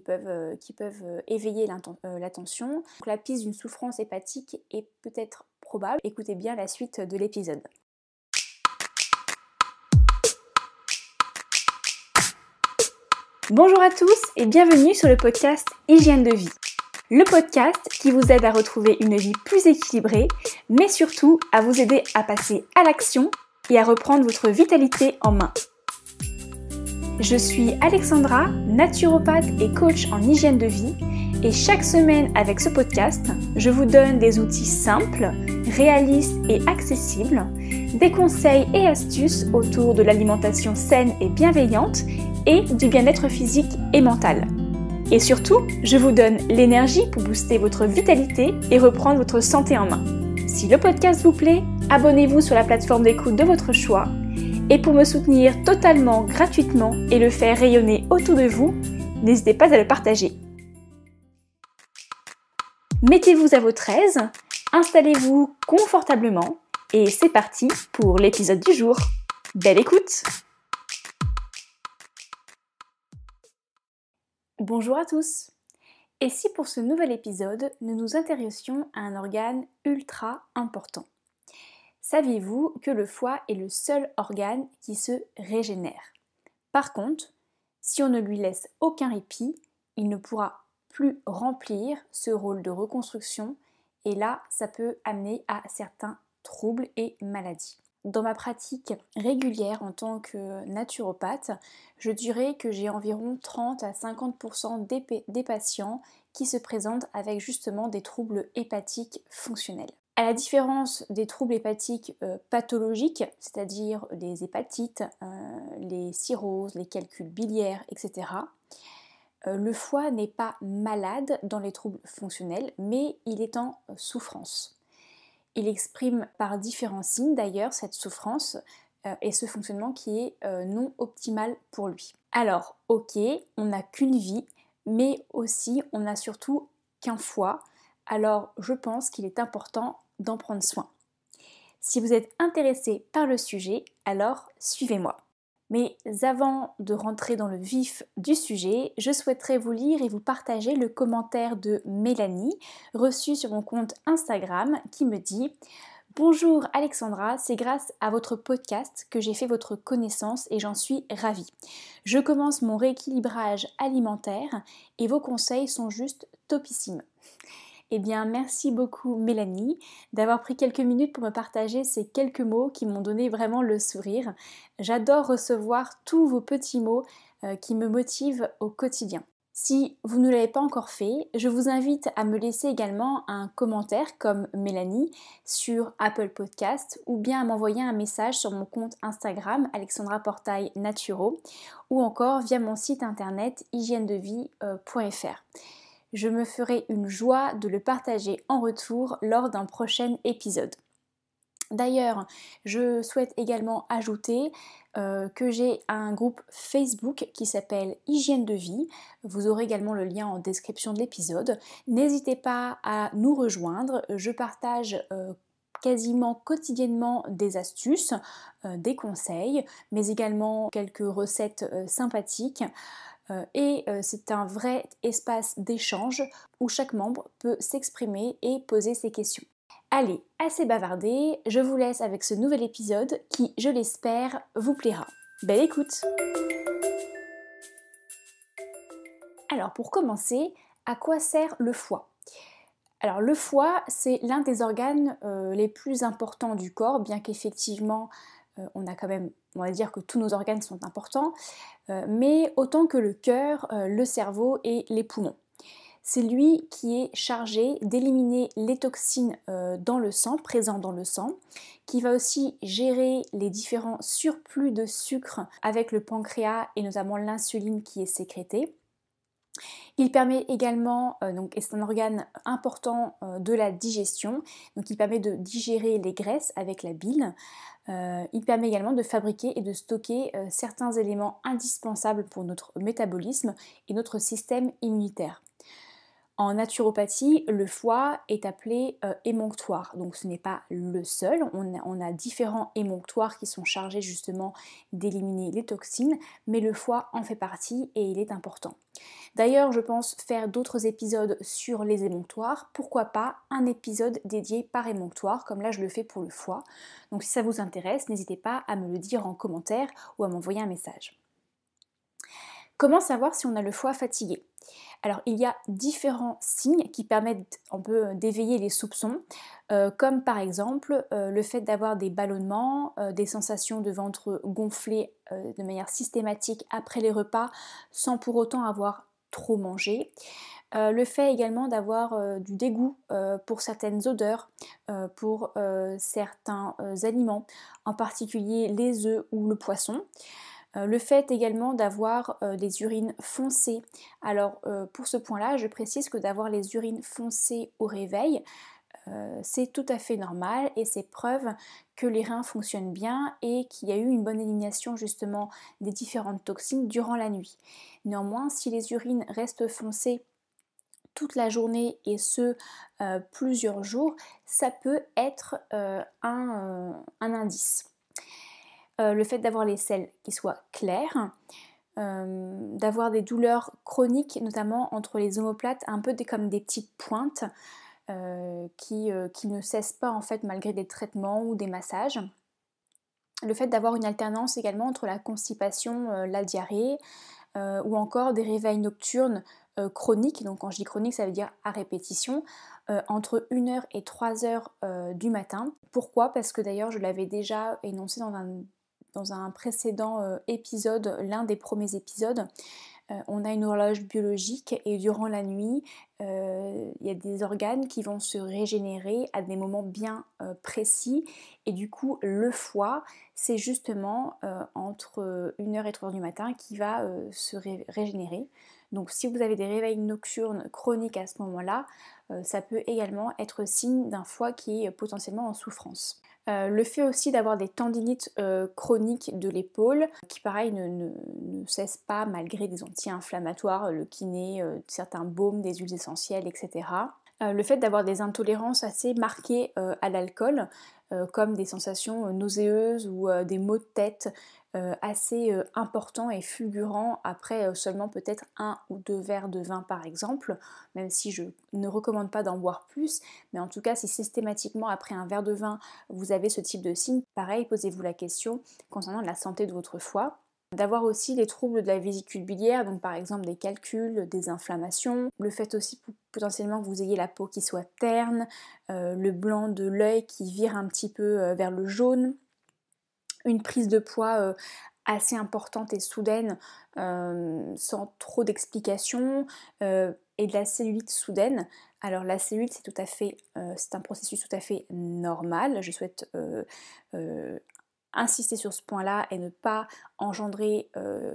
qui peuvent, euh, euh, éveiller euh, l'attention. la piste d'une souffrance hépatique est peut-être probable. Écoutez bien la suite de l'épisode. Bonjour à tous et bienvenue sur le podcast Hygiène de vie. Le podcast qui vous aide à retrouver une vie plus équilibrée, mais surtout à vous aider à passer à l'action et à reprendre votre vitalité en main. Je suis Alexandra, naturopathe et coach en hygiène de vie, et chaque semaine avec ce podcast, je vous donne des outils simples, réalistes et accessibles, des conseils et astuces autour de l'alimentation saine et bienveillante et du bien-être physique et mental. Et surtout, je vous donne l'énergie pour booster votre vitalité et reprendre votre santé en main. Si le podcast vous plaît, abonnez-vous sur la plateforme d'écoute de votre choix et pour me soutenir totalement gratuitement et le faire rayonner autour de vous, n'hésitez pas à le partager. Mettez-vous à votre aise, installez-vous confortablement et c'est parti pour l'épisode du jour. Belle écoute Bonjour à tous Et si pour ce nouvel épisode, nous nous intéressions à un organe ultra important Saviez-vous que le foie est le seul organe qui se régénère Par contre, si on ne lui laisse aucun répit, il ne pourra plus remplir ce rôle de reconstruction et là, ça peut amener à certains troubles et maladies. Dans ma pratique régulière en tant que naturopathe, je dirais que j'ai environ 30 à 50% des, des patients qui se présentent avec justement des troubles hépatiques fonctionnels. À la différence des troubles hépatiques euh, pathologiques, c'est-à-dire les hépatites, euh, les cirrhoses, les calculs biliaires, etc., euh, le foie n'est pas malade dans les troubles fonctionnels, mais il est en souffrance. Il exprime par différents signes d'ailleurs cette souffrance et ce fonctionnement qui est non optimal pour lui. Alors, ok, on n'a qu'une vie, mais aussi on n'a surtout qu'un foie alors je pense qu'il est important d'en prendre soin. Si vous êtes intéressé par le sujet, alors suivez-moi. Mais avant de rentrer dans le vif du sujet, je souhaiterais vous lire et vous partager le commentaire de Mélanie, reçu sur mon compte Instagram, qui me dit Bonjour Alexandra, c'est grâce à votre podcast que j'ai fait votre connaissance et j'en suis ravie. Je commence mon rééquilibrage alimentaire et vos conseils sont juste topissimes. Eh bien, merci beaucoup Mélanie d'avoir pris quelques minutes pour me partager ces quelques mots qui m'ont donné vraiment le sourire. J'adore recevoir tous vos petits mots euh, qui me motivent au quotidien. Si vous ne l'avez pas encore fait, je vous invite à me laisser également un commentaire comme Mélanie sur Apple Podcast ou bien à m'envoyer un message sur mon compte Instagram Alexandra Portail Naturo ou encore via mon site internet hygiènedevie.fr. Euh, je me ferai une joie de le partager en retour lors d'un prochain épisode. D'ailleurs, je souhaite également ajouter euh, que j'ai un groupe Facebook qui s'appelle Hygiène de vie. Vous aurez également le lien en description de l'épisode. N'hésitez pas à nous rejoindre. Je partage euh, quasiment quotidiennement des astuces, euh, des conseils, mais également quelques recettes sympathiques. Euh, et euh, c'est un vrai espace d'échange où chaque membre peut s'exprimer et poser ses questions. Allez, assez bavardé, je vous laisse avec ce nouvel épisode qui, je l'espère, vous plaira. Belle écoute Alors pour commencer, à quoi sert le foie alors le foie, c'est l'un des organes euh, les plus importants du corps, bien qu'effectivement euh, on a quand même, on va dire que tous nos organes sont importants, euh, mais autant que le cœur, euh, le cerveau et les poumons. C'est lui qui est chargé d'éliminer les toxines dans le sang, présentes dans le sang, qui va aussi gérer les différents surplus de sucre avec le pancréas et notamment l'insuline qui est sécrétée. Il permet également, donc, et c'est un organe important de la digestion, donc il permet de digérer les graisses avec la bile. Euh, il permet également de fabriquer et de stocker euh, certains éléments indispensables pour notre métabolisme et notre système immunitaire. En naturopathie, le foie est appelé euh, émonctoire, donc ce n'est pas le seul. On a, on a, différents émonctoires qui sont chargés justement d'éliminer les toxines, mais le foie en fait partie et il est important. D'ailleurs, je pense faire d'autres épisodes sur les émonctoires, pourquoi pas un épisode dédié par émonctoire, comme là je le fais pour le foie. Donc si ça vous intéresse, n'hésitez pas à me le dire en commentaire ou à m'envoyer un message. Comment savoir si on a le foie fatigué alors il y a différents signes qui permettent on peut d'éveiller les soupçons, euh, comme par exemple euh, le fait d'avoir des ballonnements, euh, des sensations de ventre gonflé de manière systématique après les repas, sans pour autant avoir trop manger. Euh, le fait également d'avoir euh, du dégoût euh, pour certaines odeurs, pour certains aliments, en particulier les œufs ou le poisson. le fait également d'avoir des urines foncées. Alors pour ce point-là, je précise que d'avoir les urines foncées au réveil, euh, c'est tout à fait normal et c'est preuve que les reins fonctionnent bien et qu'il y a eu une bonne élimination justement des différentes toxines durant la nuit. Néanmoins, si les urines restent foncées toute la journée et ce euh, plusieurs jours, ça peut être euh, un, indice. le fait d'avoir les selles qui soient claires, d'avoir des douleurs chroniques, notamment entre les omoplates, un peu comme des petites pointes, euh, euh, qui, ne cesse pas en fait malgré des traitements ou des massages. Le fait d'avoir une alternance également entre la constipation, euh, la diarrhée ou encore des réveils nocturnes chroniques, donc quand je dis chronique ça veut dire à répétition, entre 1h et 3h du matin. Pourquoi Parce que d'ailleurs je l'avais déjà énoncé dans un précédent épisode, l'un des premiers épisodes, euh, on a une horloge biologique et durant la nuit, euh, il y a des organes qui vont se régénérer à des moments bien euh, précis. Et du coup, le foie, c'est justement entre 1h et 3h du matin qui va se régénérer. Donc si vous avez des réveils nocturnes chroniques à ce moment-là, ça peut également être signe d'un foie qui est potentiellement en souffrance. Euh, le fait aussi d'avoir des tendinites euh, chroniques de l'épaule, qui pareil ne, ne, cessent pas malgré des anti-inflammatoires, euh, le kiné, certains baumes, des huiles essentielles, etc. le fait d'avoir des intolérances assez marquées à l'alcool, comme des sensations nauséeuses ou des maux de tête, euh, assez euh, important et fulgurant après euh, seulement peut-être un ou deux verres de vin par exemple, même si je ne recommande pas d'en boire plus, mais en tout cas si systématiquement après un verre de vin vous avez ce type de signe, pareil, posez-vous la question concernant la santé de votre foie d'avoir aussi les troubles de la vésicule biliaire, donc par exemple des calculs, des inflammations, le fait aussi potentiellement que vous ayez la peau qui soit terne, le blanc de l'œil qui vire un petit peu vers le jaune, une prise de poids euh, assez importante et soudaine, euh, sans trop d'explications, euh, et de la cellulite soudaine. Alors la cellulite, c'est tout à fait, c'est un processus tout à fait normal. Je souhaite insister sur ce point-là et ne pas engendrer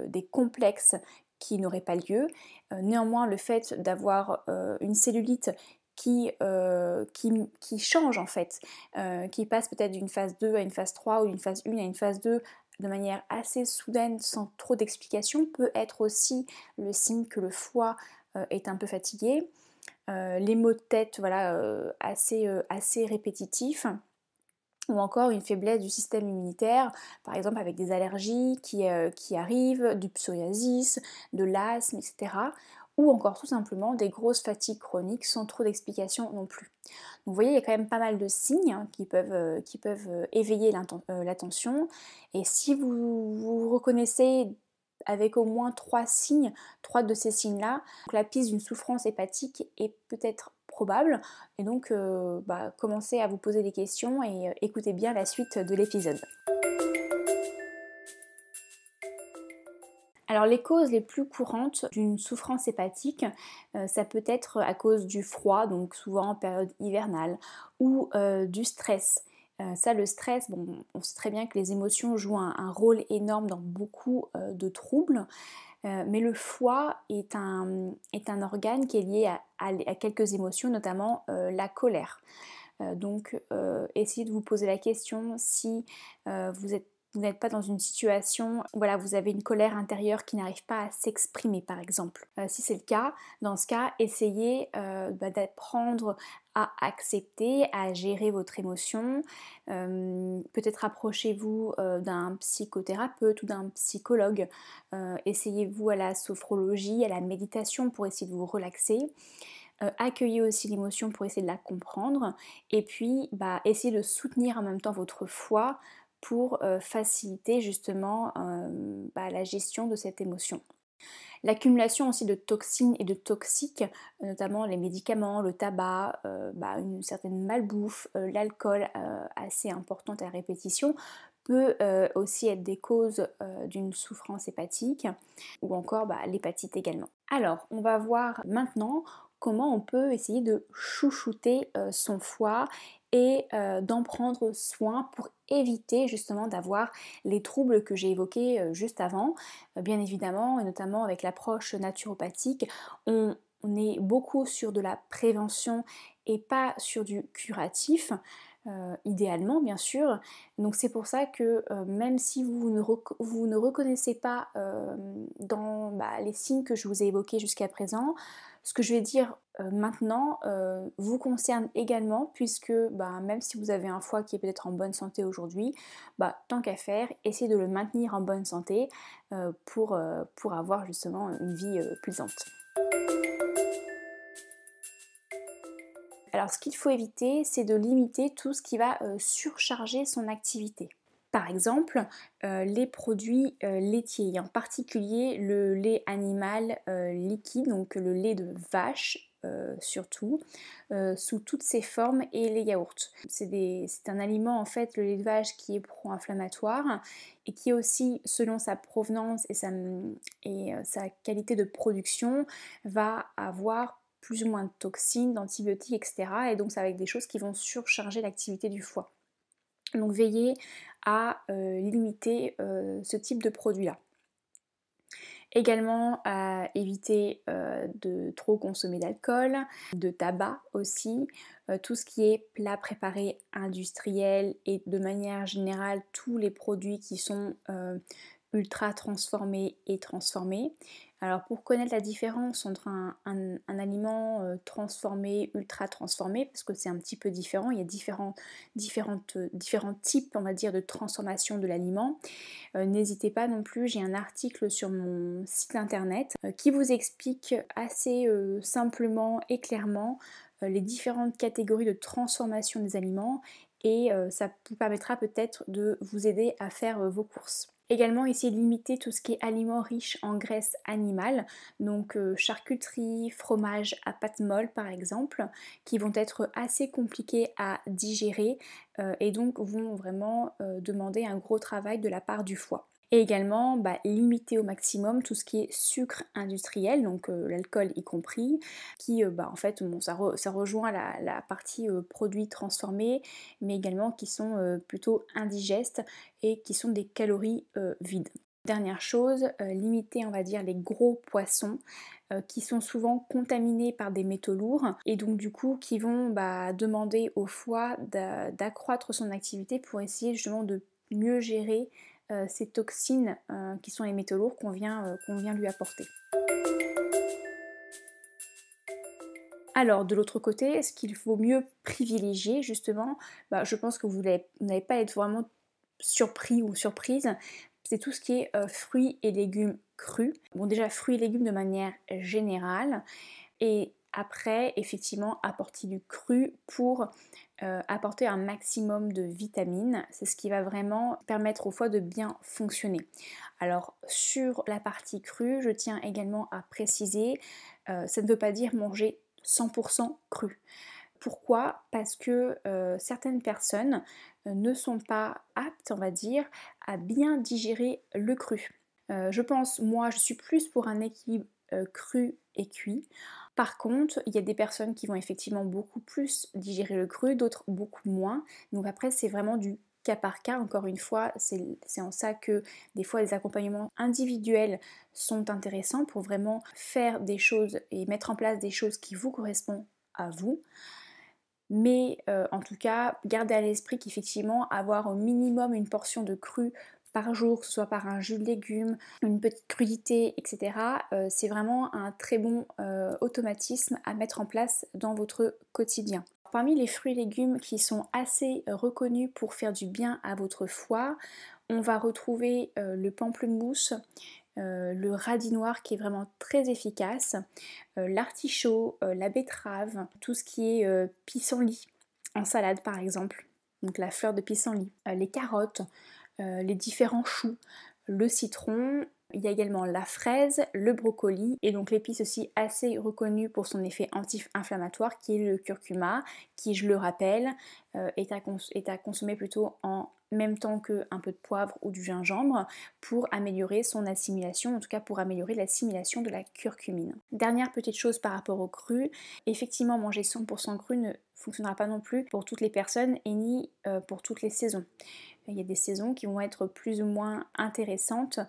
des complexes qui n'auraient pas lieu. néanmoins, le fait d'avoir une cellulite euh, qui, qui, en fait, euh, qui passe peut-être d'une phase 2 à une phase 3 ou d'une phase 1 à une phase 2 de manière assez soudaine sans trop d'explications, peut être aussi le signe que le foie euh, est un peu fatigué. les maux de tête voilà, assez, assez répétitifs ou encore une faiblesse du système immunitaire, par exemple avec des allergies qui, qui arrivent, du psoriasis, de l'asthme, etc ou encore tout simplement des grosses fatigues chroniques sans trop d'explications non plus. Donc vous voyez, il y a quand même pas mal de signes hein, qui peuvent, euh, euh, éveiller euh, l'attention. et si vous vous reconnaissez avec au moins trois signes, trois de ces signes-là, la piste d'une souffrance hépatique est peut-être probable. Et donc, bah, commencez à vous poser des questions et écoutez bien la suite de l'épisode. Alors les causes les plus courantes d'une souffrance hépatique, euh, ça peut être à cause du froid, donc souvent en période hivernale, ou euh, du stress. Euh, ça, le stress, bon, on sait très bien que les émotions jouent un, rôle énorme dans beaucoup de troubles, mais le foie est un, est un, organe qui est lié à quelques émotions, notamment la colère. donc, essayez de vous poser la question si vous êtes vous n'êtes pas dans une situation, voilà, vous avez une colère intérieure qui n'arrive pas à s'exprimer par exemple. Euh, si c'est le cas, dans ce cas, essayez euh, bah, d'apprendre à accepter, à gérer votre émotion. Euh, peut-être approchez vous d'un psychothérapeute ou d'un psychologue. Essayez-vous à la sophrologie, à la méditation pour essayer de vous relaxer. accueillez aussi l'émotion pour essayer de la comprendre. Et puis, bah, essayez de soutenir en même temps votre foi, pour euh, faciliter justement euh, bah, la gestion de cette émotion. L'accumulation aussi de toxines et de toxiques, euh, notamment les médicaments, le tabac, bah, une certaine malbouffe, l'alcool assez importante à répétition, peut aussi être des causes d'une souffrance hépatique ou encore bah, l'hépatite également. Alors, on va voir maintenant comment on peut essayer de chouchouter euh, son foie et euh, d'en prendre soin pour éviter justement d'avoir les troubles que j'ai évoqués euh, juste avant. bien évidemment, et notamment avec l'approche naturopathique, on, est beaucoup sur de la prévention et pas sur du curatif. idéalement bien sûr. Donc c'est pour ça que même si vous ne, vous ne reconnaissez pas dans bah, les signes que je vous ai évoqués jusqu'à présent, ce que je vais dire euh, maintenant euh, vous concerne également puisque bah, même si vous avez un foie qui est peut-être en bonne santé aujourd'hui, bah, tant qu'à faire, essayez de le maintenir en bonne santé euh, pour, pour, avoir justement une vie plaisante. Alors ce qu'il faut éviter, c'est de limiter tout ce qui va surcharger son activité par exemple euh, les produits euh, laitiers, et en particulier le lait animal euh, liquide, donc le lait de vache surtout, sous toutes ses formes et les yaourts. C'est un aliment en fait, le lait de vache qui est pro-inflammatoire et qui aussi, selon sa provenance et sa, et, sa qualité de production, va avoir plus ou moins de toxines, d'antibiotiques, etc. Et donc va avec des choses qui vont surcharger l'activité du foie. Donc veillez à euh, limiter euh, ce type de produit-là. Également à éviter euh, de trop consommer d'alcool, de tabac aussi, tout ce qui est plat préparé industriel et de manière générale tous les produits qui sont ultra transformés et transformés. Alors pour connaître la différence entre un, aliment euh, transformé, ultra transformé, parce que c'est un petit peu différent, il y a différents, euh, types, on va dire, de transformation de l'aliment. Euh, n'hésitez pas non plus, j'ai un article sur mon site internet qui vous explique assez simplement et clairement les différentes catégories de transformation des aliments et ça vous permettra peut-être de vous aider à faire vos courses. Également, essayer de limiter tout ce qui est aliments riches en graisse animale, donc euh, charcuterie, fromage à pâte molle par exemple, qui vont être assez compliqués à digérer euh, et donc vont vraiment euh, demander un gros travail de la part du foie. Et également bah, limiter au maximum tout ce qui est sucre industriel, donc euh, l'alcool y compris, qui euh, bah, en fait ça, rejoint la, partie euh, produits transformés, mais également qui sont plutôt indigestes et qui sont des calories vides. Dernière chose, limiter on va dire les gros poissons qui sont souvent contaminés par des métaux lourds et donc du coup qui vont bah, demander au foie d'accroître son activité pour essayer justement de mieux gérer euh, ces toxines euh, qui sont les métaux lourds qu'on vient, euh, vient lui apporter. Alors, de l'autre côté, est-ce qu'il faut mieux privilégier justement bah, Je pense que vous n'allez pas être vraiment surpris ou surprise. C'est tout ce qui est fruits et légumes crus. Bon, déjà, fruits et légumes de manière générale. Et après, effectivement, apporter du cru pour euh, apporter un maximum de vitamines. C'est ce qui va vraiment permettre au foie de bien fonctionner. Alors sur la partie crue, je tiens également à préciser, euh, ça ne veut pas dire manger 100% cru. Pourquoi Parce que euh, certaines personnes ne sont pas aptes, on va dire, à bien digérer le cru. je pense, moi, je suis plus pour un équilibre cru cuit. Par contre, il y a des personnes qui vont effectivement beaucoup plus digérer le cru, d'autres beaucoup moins. Donc après, c'est vraiment du cas par cas. Encore une fois, c'est en ça que des fois les accompagnements individuels sont intéressants pour vraiment faire des choses et mettre en place des choses qui vous correspondent à vous. Mais euh, en tout cas, gardez à l'esprit qu'effectivement, avoir au minimum une portion de cru par jour, que ce soit par un jus de légumes, une petite crudité, etc. Euh, c'est vraiment un très bon euh, automatisme à mettre en place dans votre quotidien. Parmi les fruits et légumes qui sont assez reconnus pour faire du bien à votre foie, on va retrouver euh, le pamplemousse, le radis noir qui est vraiment très efficace, l'artichaut, la betterave, tout ce qui est pissenlit en salade par exemple, donc la fleur de pissenlit, les carottes, euh, les différents choux, le citron, il y a également la fraise, le brocoli et donc l'épice aussi assez reconnue pour son effet anti-inflammatoire qui est le curcuma, qui je le rappelle euh, est, à est à consommer plutôt en même temps qu'un peu de poivre ou du gingembre pour améliorer son assimilation, en tout cas pour améliorer l'assimilation de la curcumine. Dernière petite chose par rapport au cru, effectivement manger 100% cru ne fonctionnera pas non plus pour toutes les personnes et ni euh, pour toutes les saisons. Il y a des saisons qui vont être plus ou moins intéressantes,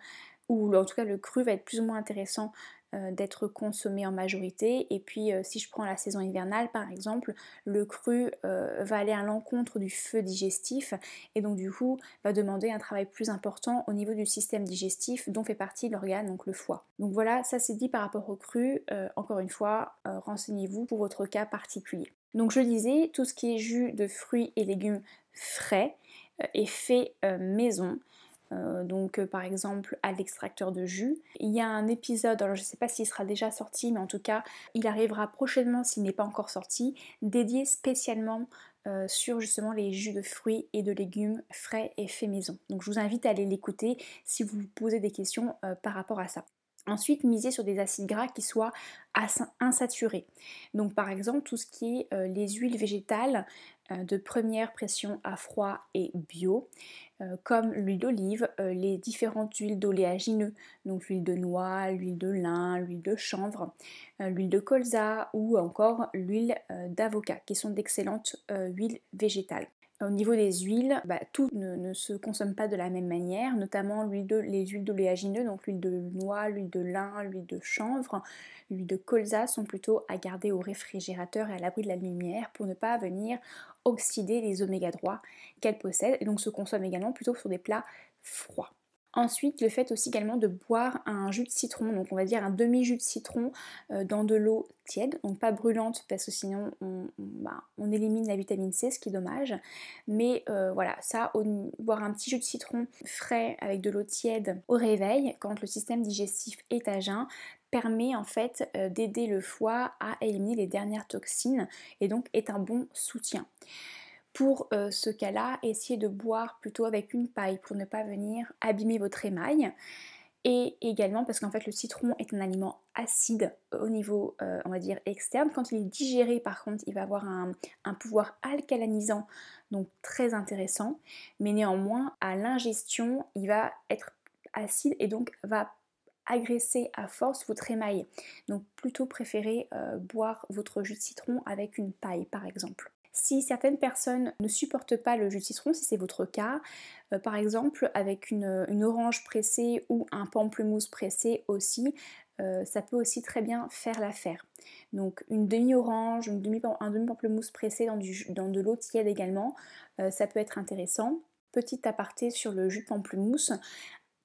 ou en tout cas le cru va être plus ou moins intéressant euh, d'être consommé en majorité. Et puis euh, si je prends la saison hivernale par exemple, le cru euh, va aller à l'encontre du feu digestif et donc du coup va demander un travail plus important au niveau du système digestif dont fait partie l'organe, donc le foie. Donc voilà, ça c'est dit par rapport au cru. encore une fois, renseignez-vous pour votre cas particulier. Donc je disais, tout ce qui est jus de fruits et légumes frais, et fait euh, maison. Euh, donc euh, par exemple à l'extracteur de jus. Il y a un épisode, alors je ne sais pas s'il sera déjà sorti, mais en tout cas il arrivera prochainement s'il n'est pas encore sorti, dédié spécialement sur justement les jus de fruits et de légumes frais et faits maison. Donc je vous invite à aller l'écouter si vous vous posez des questions par rapport à ça. Ensuite, miser sur des acides gras qui soient insaturés. Donc par exemple, tout ce qui est les huiles végétales, euh, de première pression à froid et bio, euh, comme l'huile d'olive, euh, les différentes huiles d'oléagineux, donc l'huile de noix, l'huile de lin, l'huile de chanvre, l'huile de colza ou encore l'huile d'avocat, qui sont d'excellentes huiles végétales. Au niveau des huiles, bah, tout ne, se consomme pas de la même manière, notamment les huiles d'oléagineux, donc l'huile de noix, l'huile de lin, l'huile de chanvre, l'huile de colza sont plutôt à garder au réfrigérateur et à l'abri de la lumière pour ne pas venir oxyder les oméga droits qu'elle possède et donc se consomme également plutôt sur des plats froids. Ensuite, le fait aussi également de boire un jus de citron, donc on va dire un demi-jus de citron euh, dans de l'eau tiède, donc pas brûlante parce que sinon on, bah, élimine la vitamine C, ce qui est dommage. Mais euh, voilà, ça, boire un petit jus de citron frais avec de l'eau tiède au réveil, quand le système digestif est à jeun, permet en fait euh, d'aider le foie à éliminer les dernières toxines et donc est un bon soutien pour euh, ce cas-là, essayez de boire plutôt avec une paille pour ne pas venir abîmer votre émail. Et également parce qu'en fait le citron est un aliment acide au niveau, euh, on va dire, externe. Quand il est digéré, par contre, il va avoir un, pouvoir alcalinisant, donc très intéressant. Mais néanmoins, à l'ingestion, il va être acide et donc va agresser à force votre émail. Donc plutôt préférez euh, boire votre jus de citron avec une paille, par exemple. Si certaines personnes ne supportent pas le jus de citron, si c'est votre cas, euh, par exemple avec une, orange pressée ou un pamplemousse pressé aussi, euh, ça peut aussi très bien faire l'affaire. Donc une demi-orange, demi un demi-pamplemousse pressé dans, de l'eau tiède également, euh, ça peut être intéressant. Petit aparté sur le jus de pamplemousse,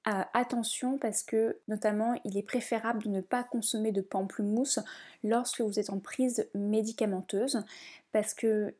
attention parce que notamment il est préférable de ne pas consommer de pamplemousse lorsque vous êtes en prise médicamenteuse parce qu'il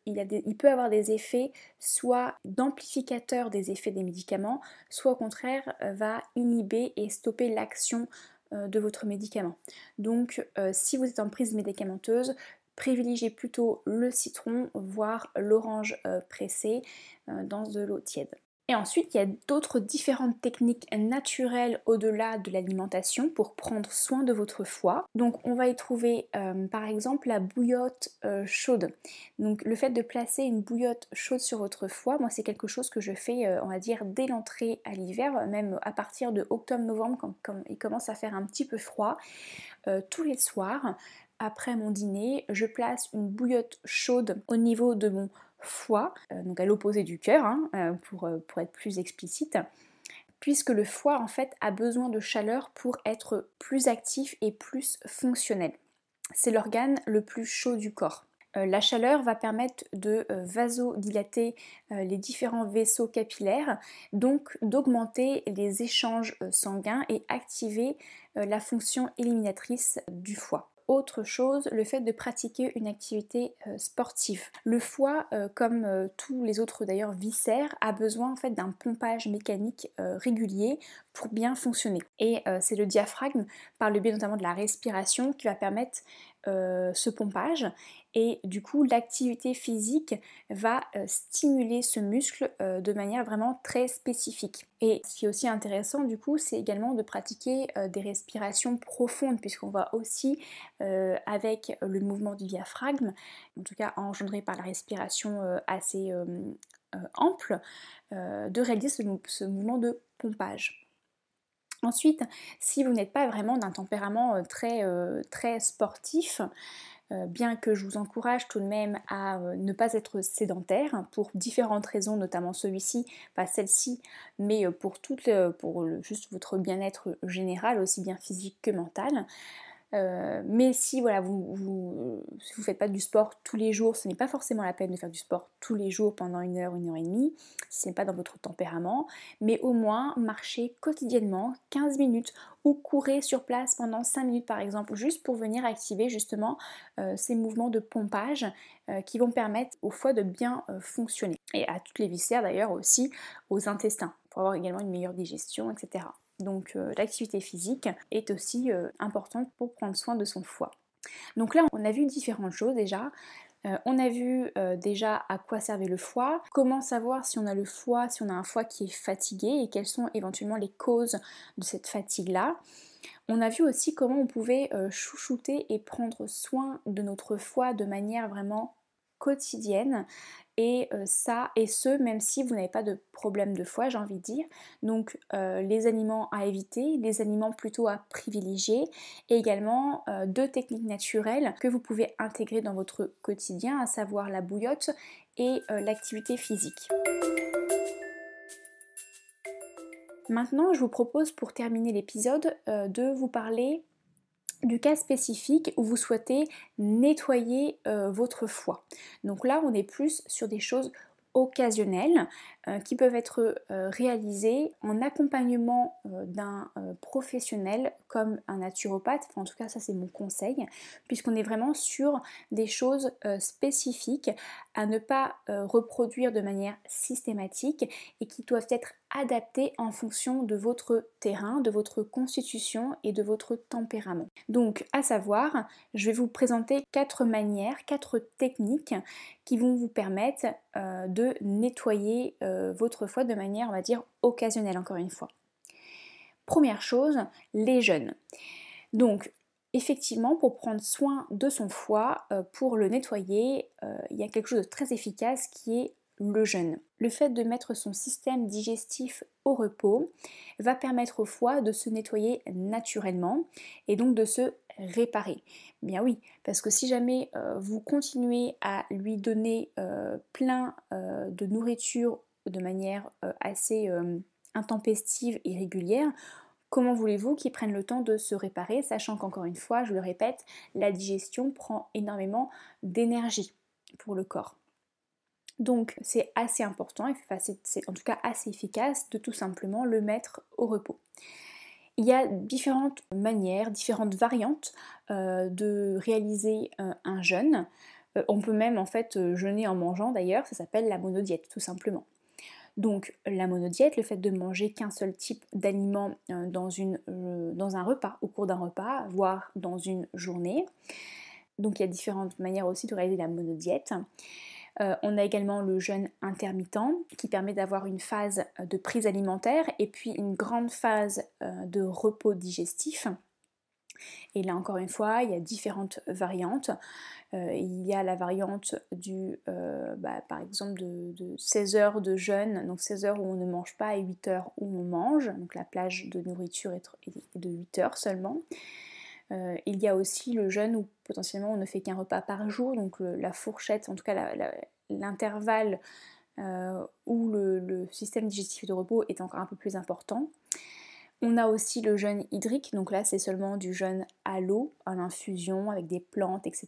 peut avoir des effets soit d'amplificateur des effets des médicaments, soit au contraire euh, va inhiber et stopper l'action euh, de votre médicament. Donc euh, si vous êtes en prise médicamenteuse, privilégiez plutôt le citron, voire l'orange pressée dans de l'eau tiède. Et ensuite, il y a d'autres différentes techniques naturelles au-delà de l'alimentation pour prendre soin de votre foie. Donc, on va y trouver euh, par exemple la bouillotte euh, chaude. Donc, le fait de placer une bouillotte chaude sur votre foie, moi, c'est quelque chose que je fais, euh, on va dire, dès l'entrée à l'hiver, même à partir de octobre-novembre, quand, quand, il commence à faire un petit peu froid, tous les soirs. Après mon dîner, je place une bouillotte chaude au niveau de mon foie, euh, donc à l'opposé du cœur, hein, euh, euh, pour, être plus explicite, puisque le foie en fait a besoin de chaleur pour être plus actif et plus fonctionnel. C'est l'organe le plus chaud du corps. la chaleur va permettre de vasodilater les différents vaisseaux capillaires, donc d'augmenter les échanges sanguins et activer la fonction éliminatrice du foie autre chose, le fait de pratiquer une activité euh, sportive. Le foie, euh, comme euh, tous les autres d'ailleurs viscères, a besoin en fait d'un pompage mécanique régulier pour bien fonctionner. Et c'est le diaphragme, par le biais notamment de la respiration, qui va permettre euh, ce pompage et du coup l'activité physique va euh, stimuler ce muscle euh, de manière vraiment très spécifique. Et ce qui est aussi intéressant du coup c'est également de pratiquer des respirations profondes puisqu'on va aussi avec le mouvement du diaphragme, en tout cas engendré par la respiration assez ample, de réaliser ce mouvement de pompage. Ensuite, si vous n'êtes pas vraiment d'un tempérament euh, très, euh, très sportif, euh, bien que je vous encourage tout de même à ne pas être sédentaire pour différentes raisons, notamment celui-ci, pas celle-ci, mais pour, toutes, pour juste votre bien-être général, aussi bien physique que mental, euh, mais si voilà, vous, vous, faites pas du sport tous les jours, ce n'est pas forcément la peine de faire du sport tous les jours pendant une heure, une heure et demie, si ce n'est pas dans votre tempérament, mais au moins marcher quotidiennement 15 minutes ou courez sur place pendant 5 minutes par exemple, juste pour venir activer justement euh, ces mouvements de pompage euh, qui vont permettre au foie de bien fonctionner. Et à toutes les viscères d'ailleurs aussi, aux intestins, pour avoir également une meilleure digestion, etc. Donc euh, l'activité physique est aussi euh, importante pour prendre soin de son foie. Donc là, on a vu différentes choses déjà. Euh, on a vu déjà à quoi servait le foie, comment savoir si on a le foie, si on a un foie qui est fatigué et quelles sont éventuellement les causes de cette fatigue-là. On a vu aussi comment on pouvait chouchouter et prendre soin de notre foie de manière vraiment quotidienne. Et euh, ça, et ce, même si vous n'avez pas de problème de foie, j'ai envie de dire. Donc euh, les aliments à éviter, les aliments plutôt à privilégier, et également euh, deux techniques naturelles que vous pouvez intégrer dans votre quotidien, à savoir la bouillotte et l'activité physique. Maintenant, je vous propose pour terminer l'épisode de vous parler du cas spécifique où vous souhaitez nettoyer euh, votre foie. Donc là, on est plus sur des choses occasionnelles, euh, qui peuvent être euh, réalisées en accompagnement euh, d'un professionnel comme un naturopathe, en tout cas ça c'est mon conseil, puisqu'on est vraiment sur des choses spécifiques à ne pas reproduire de manière systématique et qui doivent être adaptées en fonction de votre terrain, de votre constitution et de votre tempérament. Donc à savoir, je vais vous présenter quatre manières, quatre techniques qui vont vous permettre de nettoyer euh, votre foie de manière, on va dire, occasionnelle, encore une fois. Première chose, les jeûnes Donc, effectivement, pour prendre soin de son foie, euh, pour le nettoyer, euh, il y a quelque chose de très efficace qui est le jeûne. Le fait de mettre son système digestif au repos va permettre au foie de se nettoyer naturellement et donc de se réparer. Bien oui, parce que si jamais vous continuez à lui donner plein de nourriture de manière euh, assez euh, intempestive et régulière, Comment voulez-vous qu'ils prennent le temps de se réparer, sachant qu'encore une fois, je le répète, la digestion prend énormément d'énergie pour le corps. Donc c'est assez important, et c'est en tout cas assez efficace de tout simplement le mettre au repos. Il y a différentes manières, différentes variantes euh, de réaliser un jeûne. on peut même en fait jeûner en mangeant d'ailleurs, ça s'appelle la monodiète tout simplement. Donc la monodiète, le fait de manger qu'un seul type d'aliment euh, euh, dans, un repas, au cours d'un repas, voire dans une journée. Donc il y a différentes manières aussi de réaliser la monodiète. Euh, on a également le jeûne intermittent qui permet d'avoir une phase de prise alimentaire et puis une grande phase de repos digestif et là encore une fois, il y a différentes variantes. Euh, il y a la variante du, euh, bah, par exemple, de, 16 heures de jeûne, donc 16 heures où on ne mange pas et 8 heures où on mange, donc la plage de nourriture est de 8 heures seulement. Euh, il y a aussi le jeûne où potentiellement on ne fait qu'un repas par jour, donc la fourchette, en tout cas l'intervalle où le, système digestif de repos est encore un peu plus important. On a aussi le jeûne hydrique, donc là c'est seulement du jeûne à l'eau, à l'infusion, avec des plantes, etc.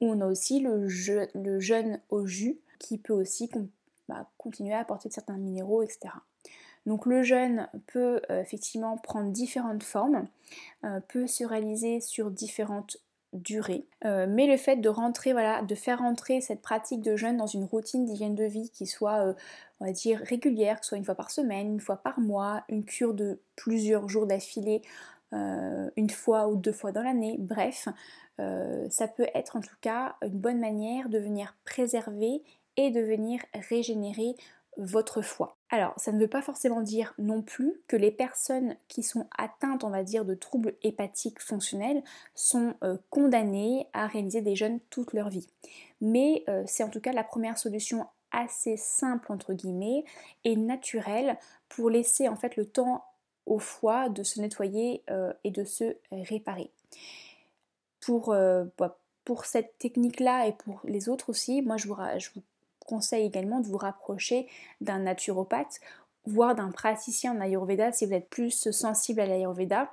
On a aussi le, jeûne au jus, qui peut aussi bah, continuer à apporter certains minéraux, etc. Donc le jeûne peut euh, effectivement prendre différentes formes, euh, peut se réaliser sur différentes durée. Euh, mais le fait de rentrer, voilà, de faire rentrer cette pratique de jeûne dans une routine d'hygiène de vie qui soit, euh, on va dire, régulière, que ce soit une fois par semaine, une fois par mois, une cure de plusieurs jours d'affilée, euh, une fois ou deux fois dans l'année, bref, ça peut être en tout cas une bonne manière de venir préserver et de venir régénérer votre foi. Alors, ça ne veut pas forcément dire non plus que les personnes qui sont atteintes, on va dire, de troubles hépatiques fonctionnels sont euh, condamnées à réaliser des jeûnes toute leur vie. Mais euh, c'est en tout cas la première solution assez simple, entre guillemets, et naturelle pour laisser en fait le temps au foie de se nettoyer euh, et de se réparer. Pour, bah, pour cette technique-là et pour les autres aussi, moi je vous, je vous conseille également de vous rapprocher d'un naturopathe, voire d'un praticien en Ayurveda si vous êtes plus sensible à l'Ayurveda.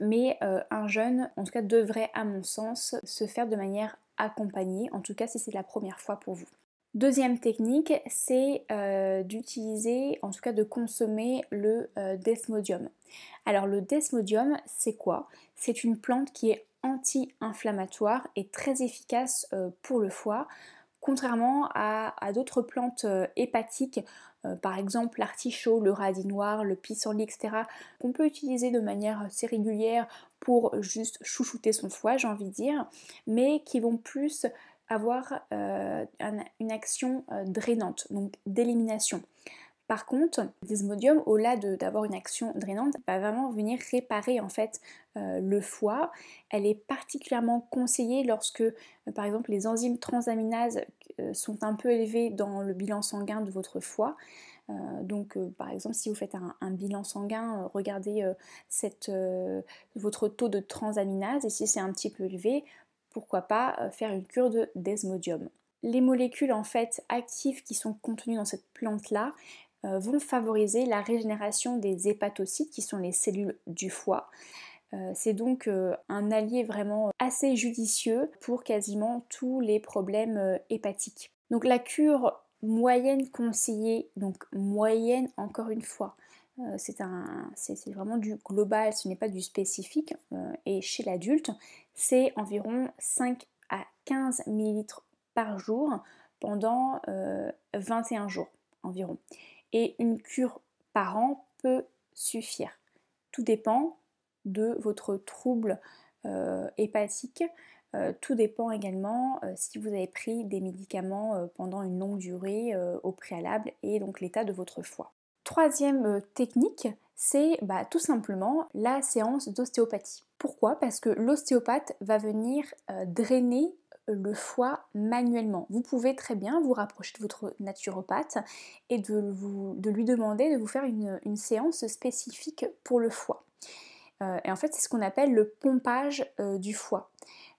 Mais euh, un jeune, en tout cas, devrait, à mon sens, se faire de manière accompagnée, en tout cas si c'est la première fois pour vous. Deuxième technique, c'est euh, d'utiliser, en tout cas de consommer le euh, desmodium. Alors le desmodium, c'est quoi C'est une plante qui est anti-inflammatoire et très efficace pour le foie contrairement à, d'autres plantes euh, hépatiques, euh, par exemple l'artichaut, le radis noir, le pissenlit, etc., qu'on peut utiliser de manière assez régulière pour juste chouchouter son foie, j'ai envie de dire, mais qui vont plus avoir euh, une action drainante, donc d'élimination. Par contre, desmodium, au-delà d'avoir une action drainante, va vraiment venir réparer en fait euh, le foie. Elle est particulièrement conseillée lorsque, euh, par exemple, les enzymes transaminases euh, sont un peu élevées dans le bilan sanguin de votre foie. donc, par exemple, si vous faites un, bilan sanguin, regardez votre taux de transaminase et si c'est un petit peu élevé, pourquoi pas faire une cure de desmodium les molécules en fait actives qui sont contenues dans cette plante là, euh, vont favoriser la régénération des hépatocytes qui sont les cellules du foie. Euh, c'est donc euh, un allié vraiment assez judicieux pour quasiment tous les problèmes hépatiques. Donc la cure moyenne conseillée, donc moyenne encore une fois, c'est un, vraiment du global, ce n'est pas du spécifique. et chez l'adulte, c'est environ 5 à 15 ml par jour pendant 21 jours environ et une cure par an peut suffire. Tout dépend de votre trouble euh, hépatique. Euh, tout dépend également euh, si vous avez pris des médicaments pendant une longue durée au préalable et donc l'état de votre foie. Troisième technique, c'est bah, tout simplement la séance d'ostéopathie. Pourquoi Parce que l'ostéopathe va venir drainer le foie manuellement. Vous pouvez très bien vous rapprocher de votre naturopathe et de, vous, de lui demander de vous faire une, séance spécifique pour le foie. Euh, et en fait, c'est ce qu'on appelle le pompage euh, du foie.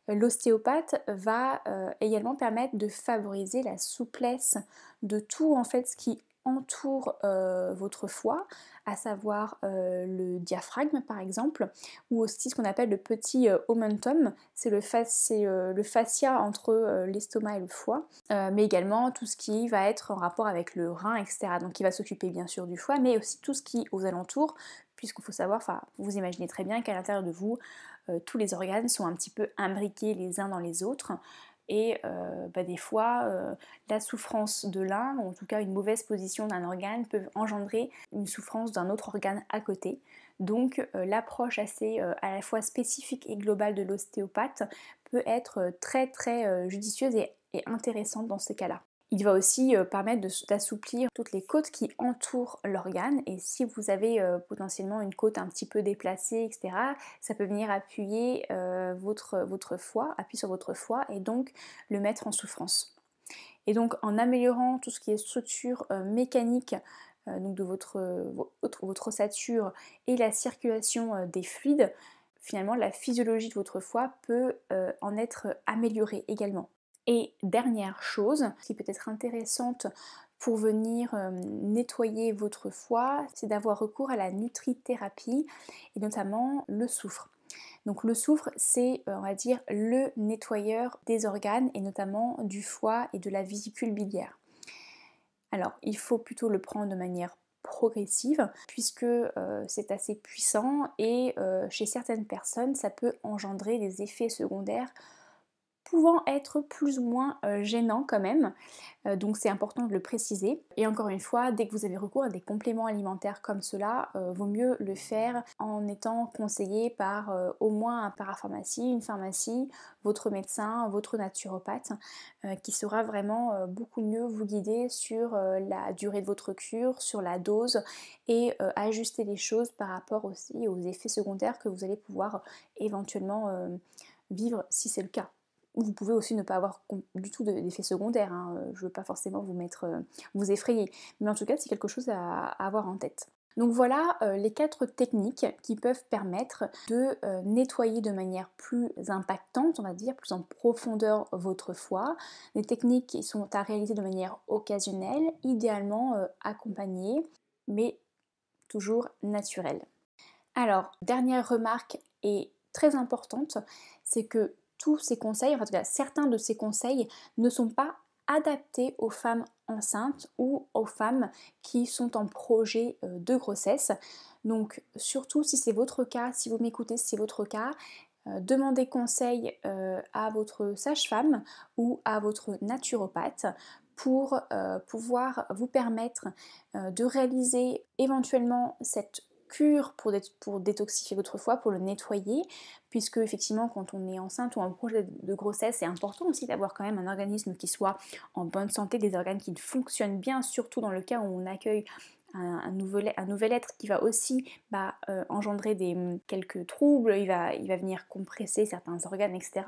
L'ostéopathe va euh, également permettre de favoriser la souplesse de tout en fait ce qui entoure euh, votre foie, à savoir euh, le diaphragme par exemple, ou aussi ce qu'on appelle le petit euh, omentum, c'est le, fascia entre l'estomac et le foie, mais également tout ce qui va être en rapport avec le rein, etc. Donc il va s'occuper bien sûr du foie, mais aussi tout ce qui aux alentours, puisqu'il faut savoir, enfin vous imaginez très bien qu'à l'intérieur de vous, tous les organes sont un petit peu imbriqués les uns dans les autres. Et euh, bah, des fois, euh, la souffrance de l'un, ou en tout cas une mauvaise position d'un organe, peut engendrer une souffrance d'un autre organe à côté. Donc euh, l'approche assez à la fois spécifique et globale de l'ostéopathe peut être très très judicieuse et, et intéressante dans ce cas-là. Il va aussi euh, permettre d'assouplir toutes les côtes qui entourent l'organe et si vous avez euh, potentiellement une côte un petit peu déplacée, etc., ça peut venir appuyer euh, votre, votre foie, appuyer sur votre foie et donc le mettre en souffrance. Et donc en améliorant tout ce qui est structure mécanique, donc de votre, votre, ossature et la circulation des fluides, finalement la physiologie de votre foie peut en être améliorée également. Et dernière chose qui peut être intéressante pour venir euh, nettoyer votre foie, c'est d'avoir recours à la nutrithérapie et notamment le soufre. Donc le soufre, c'est, euh, on va dire, le nettoyeur des organes et notamment du foie et de la vésicule biliaire. Alors, il faut plutôt le prendre de manière progressive puisque euh, c'est assez puissant et chez certaines personnes, ça peut engendrer des effets secondaires pouvant être plus ou moins euh, gênant quand même. Euh, donc c'est important de le préciser. Et encore une fois, dès que vous avez recours à des compléments alimentaires comme cela, euh, vaut mieux le faire en étant conseillé par au moins un parapharmacie, une pharmacie, votre médecin, votre naturopathe, qui saura vraiment beaucoup mieux vous guider sur la durée de votre cure, sur la dose et ajuster les choses par rapport aussi aux effets secondaires que vous allez pouvoir éventuellement vivre si c'est le cas vous pouvez aussi ne pas avoir du tout d'effet secondaire. Hein, euh, je ne veux pas forcément vous mettre, euh, vous effrayer. Mais en tout cas, c'est quelque chose à, avoir en tête. Donc voilà euh, les quatre techniques qui peuvent permettre de nettoyer de manière plus impactante, on va dire, plus en profondeur votre foie. Des techniques qui sont à réaliser de manière occasionnelle, idéalement accompagnée, accompagnées, mais toujours naturelle. Alors, dernière remarque et très importante, c'est que tous ces conseils, en tout cas certains de ces conseils ne sont pas adaptés aux femmes enceintes ou aux femmes qui sont en projet euh, de grossesse. Donc surtout si c'est votre cas, si vous m'écoutez, si c'est votre cas, euh, demandez conseil euh, à votre sage-femme ou à votre naturopathe pour pouvoir vous permettre de réaliser éventuellement cette cure pour, pour détoxifier votre foie, pour le nettoyer, puisque effectivement quand on est enceinte ou en projet de grossesse, c'est important aussi d'avoir quand même un organisme qui soit en bonne santé, des organes qui fonctionnent bien, surtout dans le cas où on accueille un, nouvel, un nouvel être qui va aussi bah, euh, engendrer des, hum, quelques troubles, il va, il va venir compresser certains organes, etc.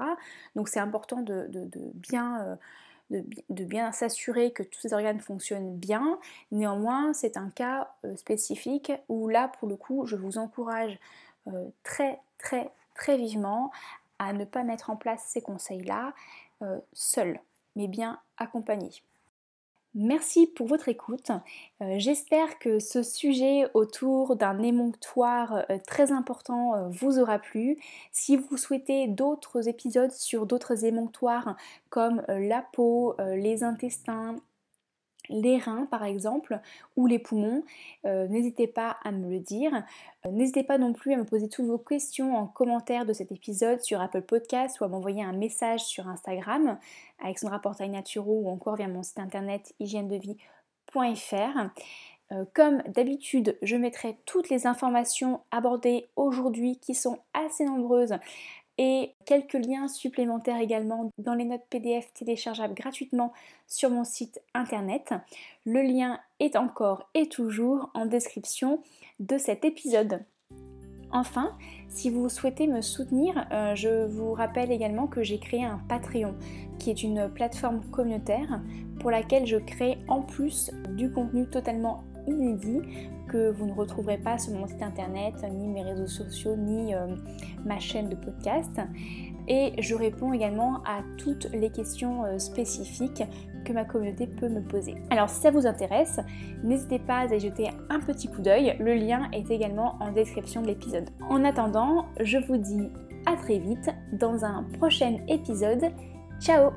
Donc c'est important de, de, bien euh, de, bien s'assurer que tous ces organes fonctionnent bien. Néanmoins, c'est un cas euh, spécifique où là, pour le coup, je vous encourage euh, très, très, très vivement à ne pas mettre en place ces conseils-là euh, seuls, mais bien accompagnés. Merci pour votre écoute. Euh, j'espère que ce sujet autour d'un émonctoire euh, très important euh, vous aura plu. Si vous souhaitez d'autres épisodes sur d'autres émonctoires comme la peau, les intestins, les reins par exemple ou les poumons, euh, n'hésitez pas à me le dire. Euh, n'hésitez pas non plus à me poser toutes vos questions en commentaire de cet épisode sur Apple Podcast ou à m'envoyer un message sur Instagram avec son rapportail naturaux ou encore via mon site internet hygiènedevie.fr. Euh, comme d'habitude, je mettrai toutes les informations abordées aujourd'hui qui sont assez nombreuses et quelques liens supplémentaires également dans les notes PDF téléchargeables gratuitement sur mon site internet. Le lien est encore et toujours en description de cet épisode. Enfin, si vous souhaitez me soutenir, euh, je vous rappelle également que j'ai créé un Patreon, qui est une plateforme communautaire pour laquelle je crée en plus du contenu totalement inédits que vous ne retrouverez pas sur mon site internet, ni mes réseaux sociaux, ni euh, ma chaîne de podcast. Et je réponds également à toutes les questions euh, spécifiques que ma communauté peut me poser. Alors si ça vous intéresse, n'hésitez pas à jeter un petit coup d'œil. Le lien est également en description de l'épisode. En attendant, je vous dis à très vite dans un prochain épisode. Ciao